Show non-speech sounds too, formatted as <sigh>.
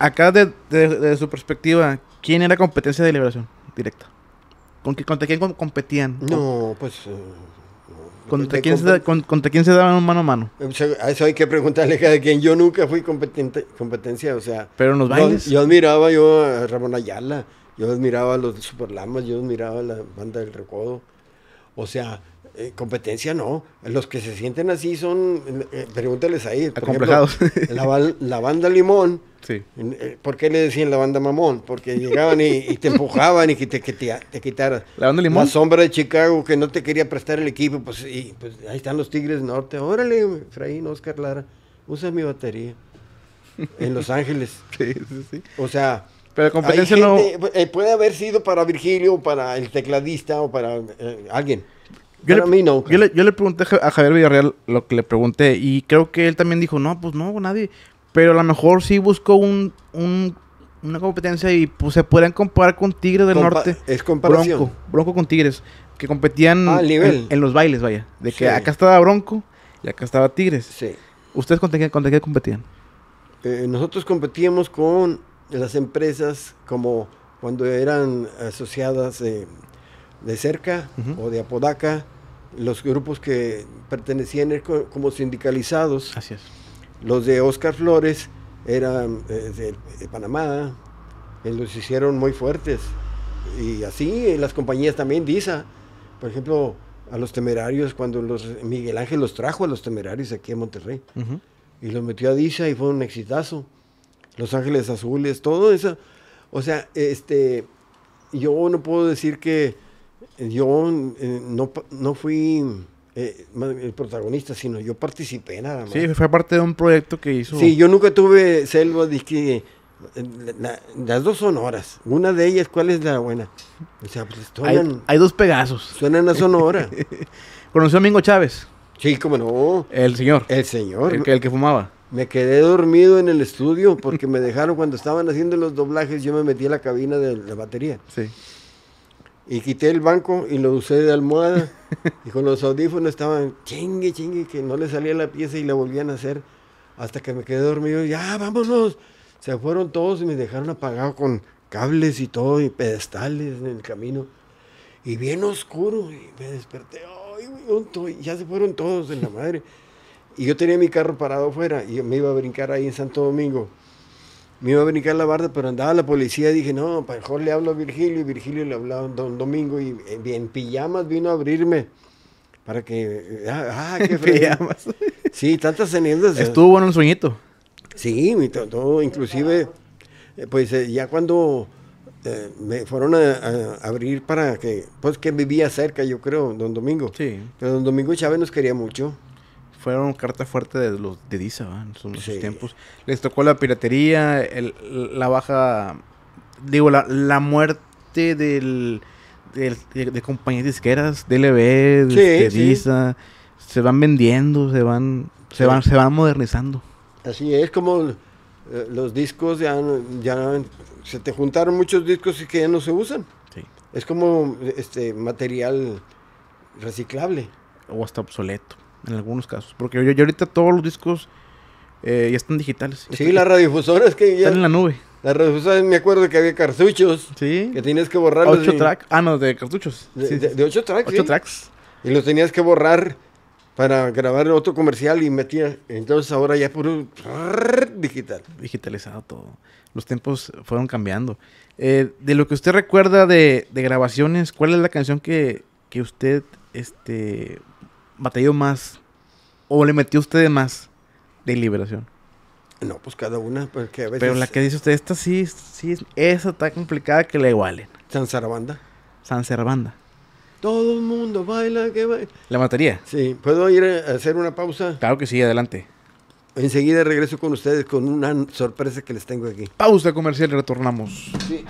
acá desde de, su perspectiva, ¿quién era competencia de liberación directa? ¿Con, qué, contra quién competían? No, pues... Eh, ¿Contra, quién se con, daban mano a mano? Eh, eso hay que preguntarle ¿de quien. Yo nunca fui competente, competencia, o sea... Pero en los bailes... Yo, admiraba yo a Ramón Ayala, yo admiraba a los Superlamas, yo admiraba a la banda del Recodo. O sea, eh, competencia no. Los que se sienten así son, eh, eh, pregúntales ahí. Acomplejados. <laughs> la, banda Limón. Sí. ¿Por qué le decían la banda Mamón? Porque llegaban y, te empujaban y te, que te, La banda Limón. La sombra de Chicago que no te quería prestar el equipo. Pues, y, pues, ahí están los Tigres Norte. Órale, Fraín Oscar Lara, usa mi batería. En Los Ángeles. <laughs> sí, sí, sí. O sea, pero competencia no. puede haber sido para Virgilio, para el tecladista o para alguien. Yo le, Yo le, pregunté a Javier Villarreal lo que le pregunté y creo que él también dijo, no, pues no, nadie. Pero a lo mejor sí buscó un, una competencia y pues, se pueden comparar con Tigres del Norte. Es comparación. Bronco, Bronco con Tigres, que competían ah, en, los bailes, vaya. De que acá estaba Bronco y acá estaba Tigres. Sí. ¿Ustedes con qué, competían? Eh, nosotros competíamos con las empresas como cuando eran asociadas eh, de cerca o de Apodaca, los grupos que pertenecían er, como sindicalizados. Los de Oscar Flores eran eh, de, Panamá, eh, los hicieron muy fuertes. Y así las compañías también, DISA, por ejemplo, a los temerarios, cuando los, Miguel Ángel los trajo a los temerarios aquí en Monterrey, y los metió a DISA y fue un exitazo. Los Ángeles Azules, todo eso. O sea, este, yo no puedo decir que yo eh, no, no, fui eh, el protagonista, sino yo participé nada más. Sí, fue parte de un proyecto que hizo. Sí, yo nunca tuve selva, eh, las dos sonoras. Una de ellas, ¿cuál es la buena? O sea, pues suenan, hay, hay, dos Pegasos. Suenan a Sonora. <laughs> ¿Conoció a Mingo Chávez? Sí, cómo no. El señor. El señor. el que fumaba. Me quedé dormido en el estudio porque me dejaron cuando estaban haciendo los doblajes, yo me metí a la cabina de la batería. Sí. Y quité el banco y lo usé de almohada. <laughs> y con los audífonos estaban chingue, chingue, que no le salía la pieza y la volvían a hacer hasta que me quedé dormido. Ya, vámonos. Se fueron todos y me dejaron apagado con cables y todo y pedestales en el camino. Y bien oscuro. Y me desperté. Ay, y ya se fueron todos en la madre. Y yo tenía mi carro parado afuera y me iba a brincar ahí en Santo Domingo me iba a brincar la barda, pero andaba la policía y dije, no, mejor le hablo a Virgilio, y Virgilio le hablaba a Don Domingo, y eh, en pijamas vino a abrirme para que... Eh, ah, ah, qué <laughs> pijamas. Sí, tantas cenizas. Estuvo bueno el sueñito. Sí, todo, inclusive, eh, pues ya cuando me fueron a, abrir para que, pues que vivía cerca, yo creo, Don Domingo. Sí. Pero Don Domingo Chávez nos quería mucho fueron carta fuerte de los de Disa en sus, tiempos. Les tocó la piratería, el, la baja, digo, la, muerte del, del de, compañías disqueras, DLB, de, este, Disa. Se van vendiendo, se van, se van, se van modernizando. Así es como eh, los discos ya, ya se te juntaron muchos discos y que ya no se usan. Es como este material reciclable. O hasta obsoleto en algunos casos. Porque yo, ahorita todos los discos eh, ya están digitales. sí, las es que ya... Están en la nube. La radiodifusora me acuerdo que había cartuchos. Sí. Que tenías que borrar. Ocho tracks. Ah, no, de cartuchos. De, de, ocho tracks, Ocho tracks. Y los tenías que borrar para grabar otro comercial y metías Entonces ahora ya puro digital. Digitalizado todo. Los tiempos fueron cambiando. Eh, de lo que usted recuerda de, grabaciones, ¿cuál es la canción que, que usted este, batalló más o le metió usted más de liberación? No, pues cada una, porque a veces... Pero la que dice usted, esta sí, sí, esa está complicada que la igualen. San Sarabanda. San Sarabanda. Todo el mundo baila, que baila. ¿La mataría? Sí. ¿Puedo ir a hacer una pausa? Claro que sí, adelante. Enseguida regreso con ustedes con una sorpresa que les tengo aquí. Pausa comercial y retornamos. Sí.